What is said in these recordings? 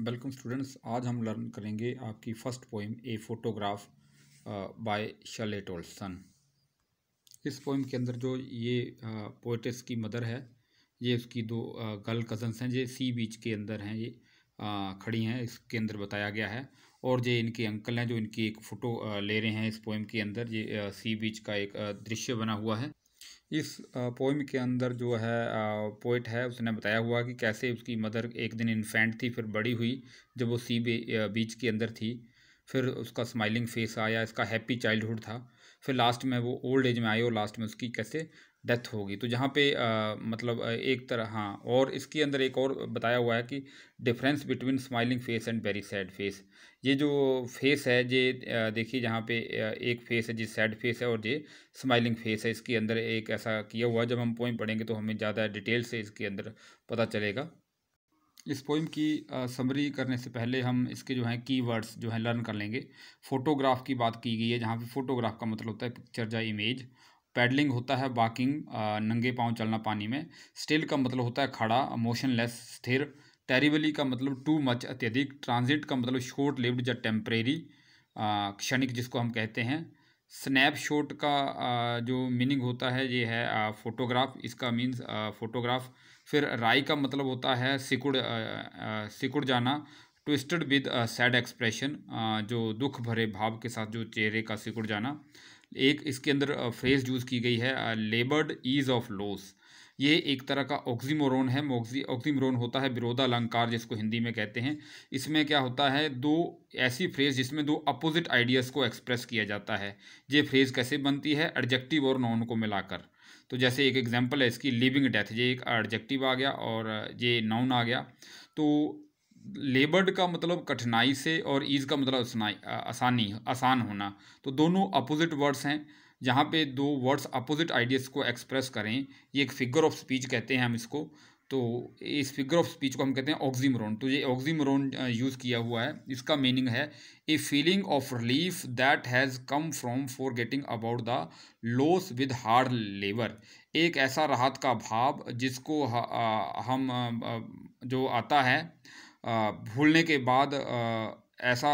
welcome students आज हम learn करेंगे आपकी first poem a photograph by Shirley Toulson इस पोइम के अंदर जो ये पोइटिस की मदर है ये उसकी दो गर्ल कजन्स हैं ये सी बीच के अंदर हैं ये खड़ी हैं इसके अंदर बताया गया है और ये इनके अंकल हैं जो इनकी एक फ़ोटो ले रहे हैं इस पोइम के अंदर ये सी बीच का एक दृश्य बना हुआ है इस पोइम के अंदर जो है पोइट है उसने बताया हुआ कि कैसे उसकी मदर एक दिन इन्फेंट थी फिर बड़ी हुई जब वो सी बीच के अंदर थी फिर उसका स्माइलिंग फेस आया इसका हैप्पी चाइल्डहुड था फिर लास्ट में वो ओल्ड एज में आई और लास्ट में उसकी कैसे डेथ होगी तो जहाँ पे आ, मतलब एक तरह हाँ और इसके अंदर एक और बताया हुआ है कि difference between smiling face and very sad face ये जो फेस है ये देखिए जहाँ पे एक फेस है जी सैड फेस है और ये स्माइलिंग फेस है इसके अंदर एक ऐसा किया हुआ जब हम पोइम पढ़ेंगे तो हमें ज़्यादा डिटेल से इसके अंदर पता चलेगा इस पोइम की समरी करने से पहले हम इसके जो हैं कीवर्ड्स जो हैं लर्न कर लेंगे फ़ोटोग्राफ की बात की गई है जहाँ पे फ़ोटोग्राफ का मतलब होता है पिक्चर या इमेज पैडलिंग होता है वॉकिंग नंगे पाँव चलना पानी में स्टिल का मतलब होता है खड़ा मोशनलेस स्थिर टेरिबली का मतलब टू मच अत्यधिक ट्रांजिट का मतलब शॉर्ट लिव्ड या टेम्परेरी क्षणिक जिसको हम कहते हैं स्नैपशॉट का जो मीनिंग होता है ये है फ़ोटोग्राफ इसका मीन्स फ़ोटोग्राफ फिर राई का मतलब होता है सिकुड़ सिकुड़ जाना ट्विस्टेड विद सैड एक्सप्रेशन जो दुख भरे भाव के साथ जो चेहरे का सिकुड़ जाना एक इसके अंदर फ्रेज यूज़ की गई है लेबर्ड ईज ऑफ लॉस ये एक तरह का ऑक्सीमोरोन है ऑक्सीमोरोन होता है विरोधालंकार जिसको हिंदी में कहते हैं इसमें क्या होता है दो ऐसी फ्रेज जिसमें दो अपोजिट आइडियाज़ को एक्सप्रेस किया जाता है ये फ्रेज कैसे बनती है एडजेक्टिव और नॉन को मिलाकर तो जैसे एक एग्जांपल है इसकी लिविंग डेथ ये एक एडजेक्टिव आ गया और ये नाउन आ गया तो लेबर्ड का मतलब कठिनाई से और ईज का मतलब आसानी आसान होना तो दोनों अपोजिट वर्ड्स हैं जहाँ पे दो वर्ड्स अपोजिट आइडियाज़ को एक्सप्रेस करें ये एक फिगर ऑफ स्पीच कहते हैं हम इसको तो इस फिगर ऑफ स्पीच को हम कहते हैं ऑक्जीमरोन तो ये ऑक्जीमरोन यूज़ किया हुआ है इसका मीनिंग है a feeling of relief that has come from forgetting about the loss with hard labour एक ऐसा राहत का भाव जिसको हम जो आता है भूलने के बाद ऐसा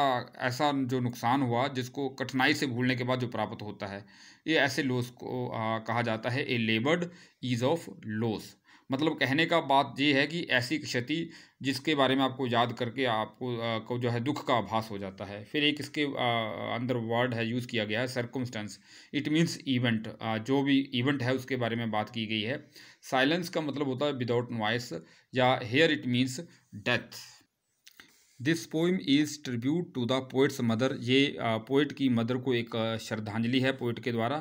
ऐसा जो नुकसान हुआ जिसको कठिनाई से भूलने के बाद जो प्राप्त होता है ये ऐसे लॉस को आ, कहा जाता है a laboured ease of loss मतलब कहने का बात ये है कि ऐसी क्षति जिसके बारे में आपको याद करके आपको आ, को जो है दुख का आभास हो जाता है फिर एक इसके आ, अंदर वर्ड है यूज़ किया गया है सर्कमस्टेंस इट मीन्स इवेंट जो भी इवेंट है उसके बारे में बात की गई है साइलेंस का मतलब होता है विदाउट नॉइस या here it means death this poem is tribute to the poet's mother ये पोइट की मदर को एक श्रद्धांजलि है पोइट के द्वारा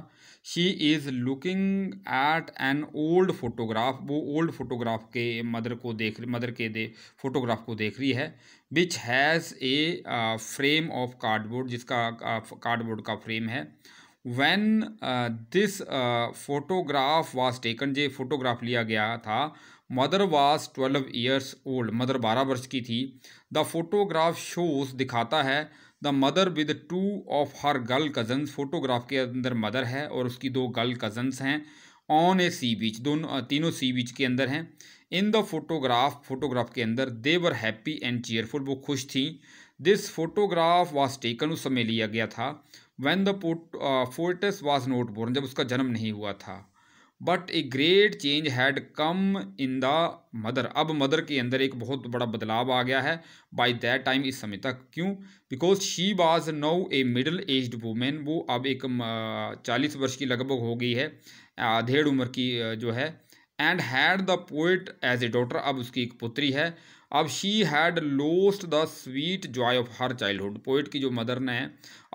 she is looking at an old photograph वो ओल्ड फोटोग्राफ के मदर को देख मदर के दे फोटोग्राफ को देख रही है which has a frame of cardboard जिसका कार्डबोर्ड का फ्रेम है when this photograph was taken जे फोटोग्राफ लिया गया था mother was twelve years old mother बारह वर्ष की थी द फोटोग्राफ शोज दिखाता है the mother with two of her girl cousins photograph के अंदर मदर है और उसकी दो गर्ल कजन्स हैं ऑन ए सी बीच दोनों तीनों सी बीच के अंदर हैं इन द फोटोग्राफ फोटोग्राफ के अंदर देवर हैप्पी एंड चेयरफुल वो खुश थी दिस फोटोग्राफ वाज टेकन उस समय लिया गया था when the poetess was not born जब उसका जन्म नहीं हुआ था but a great change had come in the mother अब मदर के अंदर एक बहुत बड़ा बदलाव आ गया है बाय दैट टाइम इस समय तक क्यों because she was now a middle aged woman वो अब एक चालीस वर्ष की लगभग हो गई है अधेड़ उम्र की जो है and had the poet as a daughter अब उसकी एक पुत्री है अब she had lost the sweet joy of her childhood poet की जो मदर ने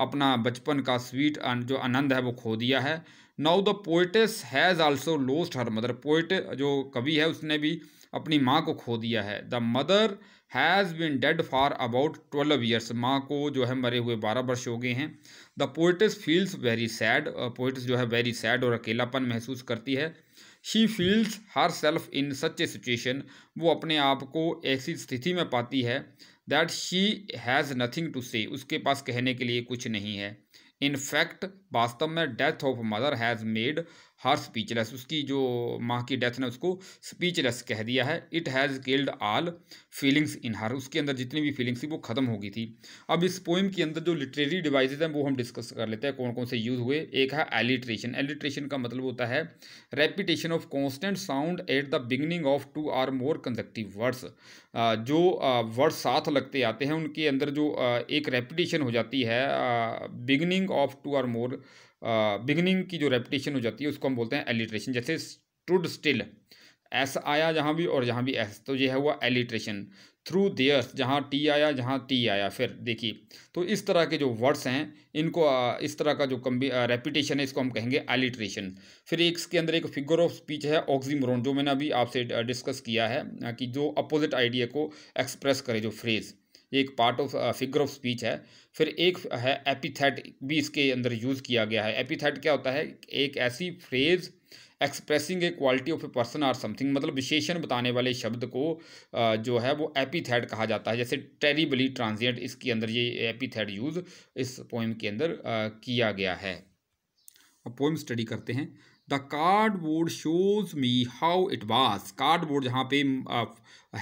अपना बचपन का स्वीट जो आनंद है वो खो दिया है now the poetess has also lost her mother poet जो कवि है उसने भी अपनी माँ को खो दिया है the mother has been dead for about twelve years माँ को जो है मरे हुए बारह वर्ष हो गए हैं the poetess feels very sad poetess जो है वेरी सैड और अकेलापन महसूस करती है she feels herself in such a situation वो अपने आप को ऐसी स्थिति में पाती है that she has nothing to say उसके पास कहने के लिए कुछ नहीं है In fact, वास्तव में death of mother has made her speechless उसकी जो माँ की डेथ ने उसको स्पीचलेस कह दिया है it has killed all feelings in her उसके अंदर जितनी भी फीलिंग्स थी वो ख़त्म हो गई थी अब इस पोइम के अंदर जो लिटरेरी डिवाइसेज हैं वो हम डिस्कस कर लेते हैं कौन कौन से यूज़ हुए एक है एलिट्रेशन एलिट्रेशन का मतलब होता है repetition of consonant sound at the beginning of two or more conjunctive words जो वर्ड साथ लगते आते हैं उनके अंदर जो एक रेपिटेशन हो जाती है beginning of two or more beginning की जो रेपिटेशन हो जाती है उसको हम बोलते हैं एलिट्रेशन जैसे स्टूड स्टिल एस आया जहाँ भी और जहाँ भी एस तो ये है हुआ एलिट्रेशन थ्रू देयर्स जहाँ टी आया जहाँ टी आया फिर देखिए तो इस तरह के जो वर्ड्स हैं इनको इस तरह का जो कम्बी रेपिटेशन है इसको हम कहेंगे एलिट्रेशन फिर एक इसके अंदर एक फिगर ऑफ स्पीच है ऑक्सीमोरॉन जो मैंने अभी आपसे डिस्कस किया है कि जो अपोजिट आइडिया को एक्सप्रेस करे जो फ्रेज़ एक part of figure of speech है फिर एक है एपिथेट भी इसके अंदर यूज़ किया गया है एपिथेट क्या होता है एक ऐसी phrase expressing a quality of a person or something मतलब विशेषण बताने वाले शब्द को uh, जो है वो एपीथेड कहा जाता है जैसे टेरिबली ट्रांजिएंट इसके अंदर ये एपीथेड यूज़ इस पोइम के अंदर uh, किया गया है अब पोइम स्टडी करते हैं the cardboard shows me how it was cardboard जहाँ पे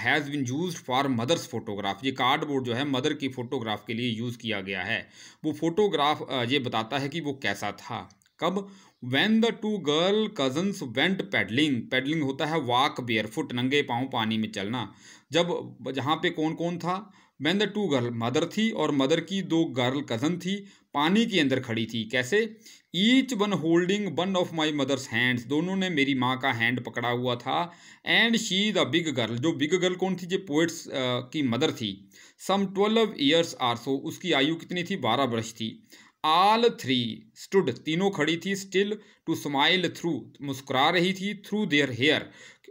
has been used for mother's photograph ये कार्डबोर्ड जो है मदर की फ़ोटोग्राफ के लिए यूज़ किया गया है वो फोटोग्राफ ये बताता है कि वो कैसा था कब when the two girl cousins went paddling paddling होता है वाक बेयर फुट नंगे पाँव पानी में चलना जब जहाँ पे कौन कौन था when the two girl mother थी और मदर की दो गर्ल कजन थी पानी के अंदर खड़ी थी कैसे each one holding one of my mother's hands दोनों ने मेरी माँ का हैंड पकड़ा हुआ था and she the big girl जो बिग गर्ल कौन थी जो पोइट्स की मदर थी some twelve years or so उसकी आयु कितनी थी बारह वर्ष थी आल थ्री स्टूड तीनों खड़ी थी स्टिल टू स्माइल थ्रू मुस्कुरा रही थी थ्रू देयर हेयर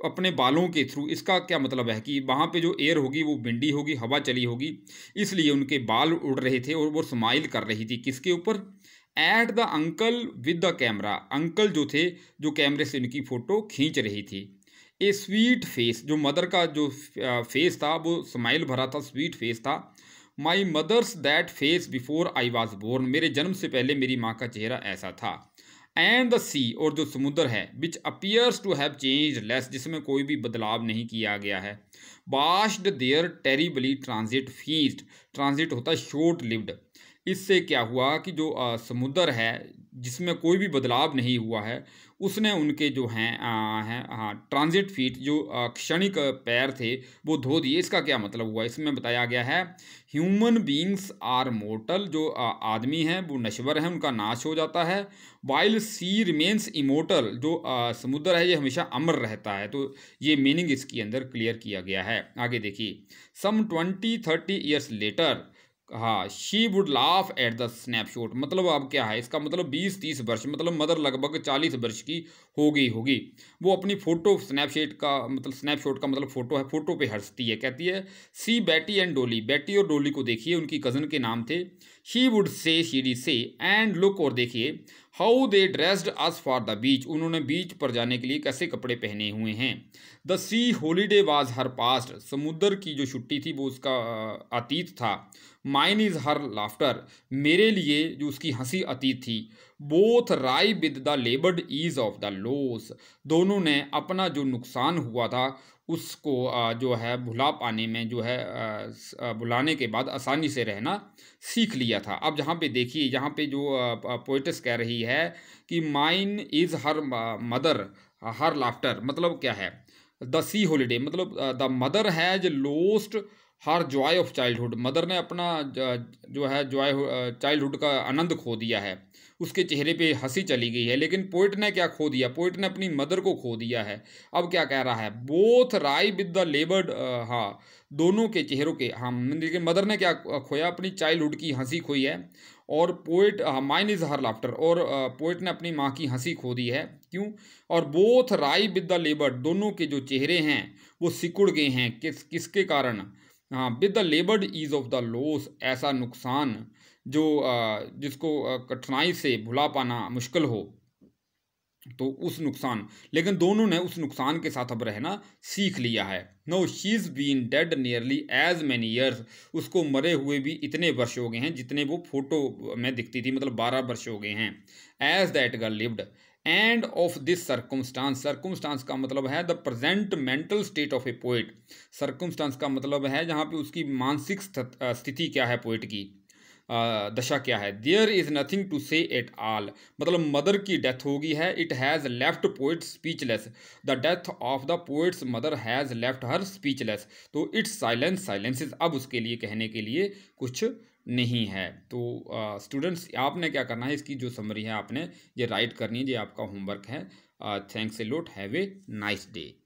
अपने बालों के थ्रू इसका क्या मतलब है कि वहाँ पे जो एयर होगी वो बिंडी होगी हवा चली होगी इसलिए उनके बाल उड़ रहे थे और वो स्माइल कर रही थी किसके ऊपर at the uncle with the camera uncle जो थे जो कैमरे से उनकी फ़ोटो खींच रही थी ए स्वीट फेस जो मदर का जो फेस था वो स्माइल भरा था स्वीट फेस था my mother's that face before I was born मेरे जन्म से पहले मेरी माँ का चेहरा ऐसा था एंड द सी और जो समुद्र है which appears to have changeless जिसमें कोई भी बदलाव नहीं किया गया है washed their terribly transient feet transient होता है शॉर्ट लिव्ड इससे क्या हुआ कि जो समुद्र है जिसमें कोई भी बदलाव नहीं हुआ है उसने उनके जो हैं हैं हाँ ट्रांजिट फीट जो क्षणिक पैर थे वो धो दिए इसका क्या मतलब हुआ इसमें बताया गया है ह्यूमन बींग्स आर मोर्टल जो आदमी हैं वो नश्वर हैं उनका नाश हो जाता है वाइल सी रिमेन्स इमोटल जो समुद्र है ये हमेशा अमर रहता है तो ये मीनिंग इसके अंदर क्लियर किया गया है आगे देखिए some twenty thirty years later हाँ she would laugh at the snapshot मतलब अब क्या है इसका मतलब बीस तीस वर्ष मतलब मदर लगभग चालीस वर्ष की हो गई होगी वो अपनी फ़ोटो स्नैपशेट का मतलब स्नैपशॉट का मतलब फ़ोटो है फ़ोटो पे हंसती है कहती है सी बैटी एंड डोली बैटी और डोली को देखिए उनकी कज़न के नाम थे she would say she'd say and look और देखिए how they dressed us for the beach उन्होंने बीच पर जाने के लिए कैसे कपड़े पहने हुए हैं the sea holiday was her past समुद्र की जो छुट्टी थी वो उसका अतीत था माइन इज़ हर लाफ्टर मेरे लिए जो उसकी हंसी अतीत थी both wry with the laboured ease of the loss दोनों ने अपना जो नुकसान हुआ था उसको जो है भुला पाने में जो है भुलाने के बाद आसानी से रहना सीख लिया था अब जहाँ पे देखिए यहाँ पे जो पोइटस कह रही है कि mine is her mother her laughter मतलब क्या है द सी हॉलीडे मतलब the mother has lost her joy of childhood mother ने अपना जो है जॉय चाइल्डहुड का आनंद खो दिया है उसके चेहरे पे हंसी चली गई है लेकिन पोइट ने क्या खो दिया पोइट ने अपनी मदर को खो दिया है अब क्या कह रहा है both wry with the laboured हाँ दोनों के चेहरों के हाँ लेकिन मदर ने क्या खोया अपनी चाइल्डहुड की हंसी खोई है और poet mine is her laughter और पोइट ने अपनी माँ की हंसी खो दी है क्यों और both wry with the labour दोनों के जो चेहरे हैं वो सिकुड़ गए हैं किस किसके कारण हाँ with the laboured ease of the loss ऐसा नुकसान जो जिसको कठिनाई से भुला पाना मुश्किल हो तो उस नुकसान लेकिन दोनों ने उस नुकसान के साथ अब रहना सीख लिया है no she is been dead nearly as many years उसको मरे हुए भी इतने वर्ष हो गए हैं जितने वो फोटो में दिखती थी मतलब बारह वर्ष हो गए हैं as that girl lived and of this circumstance circumstance का मतलब है the present mental state of a poet circumstance का मतलब है जहाँ पे उसकी मानसिक स्थिति क्या है पोइट की दशा क्या है there is nothing to say at all मतलब मदर की डेथ हो गई है it has left poet speechless the death of the poet's mother has left her speechless तो इट्स साइलेंस साइलेंसेज अब उसके लिए कहने के लिए कुछ नहीं है तो स्टूडेंट्स uh, आपने क्या करना है इसकी जो समरी है आपने ये राइट करनी है ये आपका होमवर्क है thanks a lot have a nice day